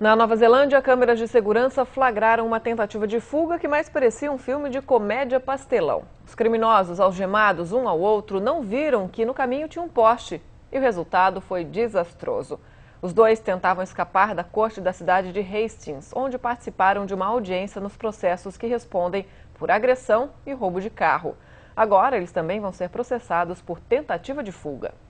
Na Nova Zelândia, câmeras de segurança flagraram uma tentativa de fuga que mais parecia um filme de comédia pastelão. Os criminosos, algemados um ao outro, não viram que no caminho tinha um poste e o resultado foi desastroso. Os dois tentavam escapar da corte da cidade de Hastings, onde participaram de uma audiência nos processos que respondem por agressão e roubo de carro. Agora, eles também vão ser processados por tentativa de fuga.